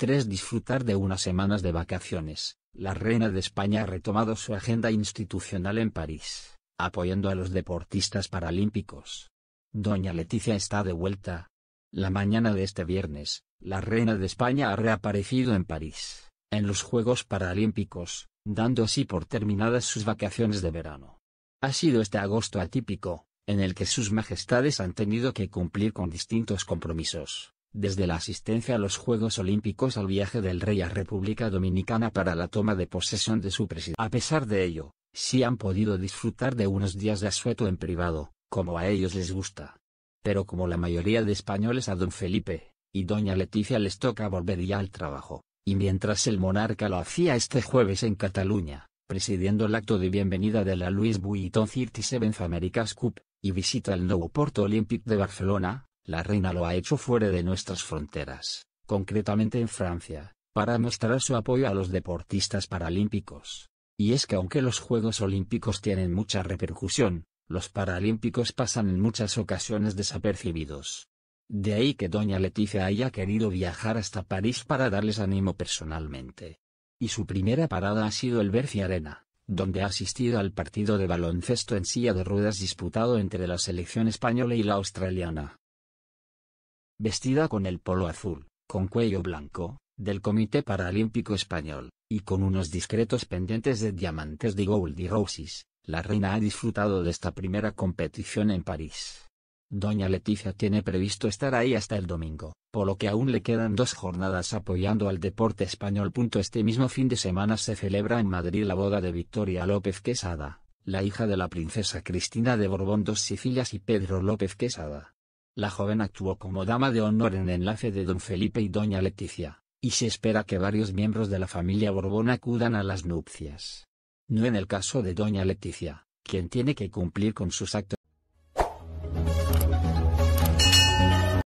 3. Disfrutar de unas semanas de vacaciones. La reina de España ha retomado su agenda institucional en París, apoyando a los deportistas paralímpicos. Doña Leticia está de vuelta. La mañana de este viernes, la reina de España ha reaparecido en París, en los Juegos Paralímpicos, dando así por terminadas sus vacaciones de verano. Ha sido este agosto atípico, en el que sus majestades han tenido que cumplir con distintos compromisos desde la asistencia a los Juegos Olímpicos al viaje del rey a República Dominicana para la toma de posesión de su presidencia. A pesar de ello, sí han podido disfrutar de unos días de asueto en privado, como a ellos les gusta. Pero como la mayoría de españoles a don Felipe, y doña Leticia les toca volver ya al trabajo, y mientras el monarca lo hacía este jueves en Cataluña, presidiendo el acto de bienvenida de la Louis Vuitton 37 America's Cup, y visita el nuevo Porto olímpico de Barcelona, la reina lo ha hecho fuera de nuestras fronteras, concretamente en Francia, para mostrar su apoyo a los deportistas paralímpicos. Y es que aunque los Juegos Olímpicos tienen mucha repercusión, los paralímpicos pasan en muchas ocasiones desapercibidos. De ahí que doña Leticia haya querido viajar hasta París para darles ánimo personalmente. Y su primera parada ha sido el Bercy Arena, donde ha asistido al partido de baloncesto en silla de ruedas disputado entre la selección española y la australiana vestida con el polo azul, con cuello blanco, del Comité Paralímpico Español, y con unos discretos pendientes de diamantes de gold y roses, la reina ha disfrutado de esta primera competición en París. Doña Leticia tiene previsto estar ahí hasta el domingo, por lo que aún le quedan dos jornadas apoyando al deporte español. Este mismo fin de semana se celebra en Madrid la boda de Victoria López Quesada, la hija de la princesa Cristina de Borbón dos Sicilias y Pedro López Quesada la joven actuó como dama de honor en el enlace de don Felipe y doña Leticia, y se espera que varios miembros de la familia Borbón acudan a las nupcias. No en el caso de doña Leticia, quien tiene que cumplir con sus actos